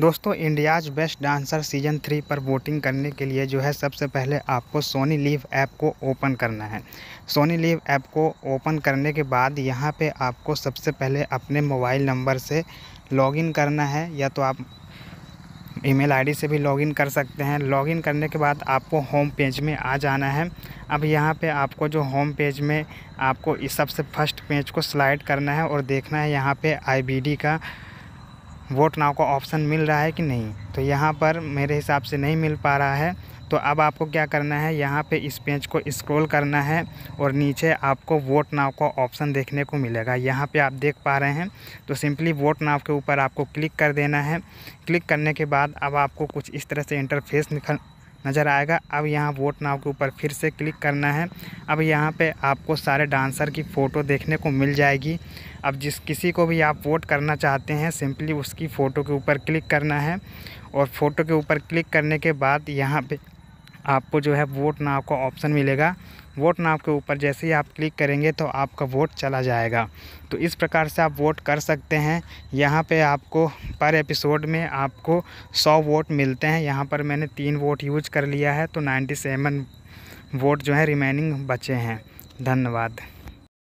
दोस्तों India's best dancer season three पर voting करने के लिए जो है सबसे पहले आपको सोनी लीव ऐप को ओपन करना है सोनी लीव ऐप को ओपन करने के बाद यहाँ पे आपको सबसे पहले अपने मोबाइल नंबर से लॉगिन करना है या तो आप ईमेल आईडी से भी लॉगिन कर सकते हैं लॉगिन करने के बाद आपको होम पेज में आ जाना है अब यहाँ पे आपको जो होम पेज में आपको इस सबसे फर्स्ट पेज को स्लाइड करना है और देखना है यहाँ पे आईबीडी का वोट नाव का ऑप्शन मिल रहा है कि नहीं तो यहाँ पर मेरे हिसाब से नहीं मिल पा रहा है तो अब आपको क्या करना है यहाँ पे इस पेज को स्क्रॉल करना है और नीचे आपको वोट नाव का ऑप्शन देखने को मिलेगा यहाँ पे आप देख पा रहे हैं तो सिंपली वोट नाव के ऊपर आपको क्लिक कर देना है क्लिक करने के बाद अब आपको कुछ इस तरह से इंटरफेस निकल नज़र आएगा अब यहाँ वोट नाव के ऊपर फिर से क्लिक करना है अब यहाँ पे आपको सारे डांसर की फ़ोटो देखने को मिल जाएगी अब जिस किसी को भी आप वोट करना चाहते हैं सिंपली उसकी फ़ोटो के ऊपर क्लिक करना है और फ़ोटो के ऊपर क्लिक करने के बाद यहाँ पर आपको जो है वोट नाव का ऑप्शन मिलेगा वोट नाम के ऊपर जैसे ही आप क्लिक करेंगे तो आपका वोट चला जाएगा तो इस प्रकार से आप वोट कर सकते हैं यहाँ पे आपको पर एपिसोड में आपको सौ वोट मिलते हैं यहाँ पर मैंने तीन वोट यूज कर लिया है तो नाइन्टी सेवन वोट जो है रिमेनिंग बचे हैं धन्यवाद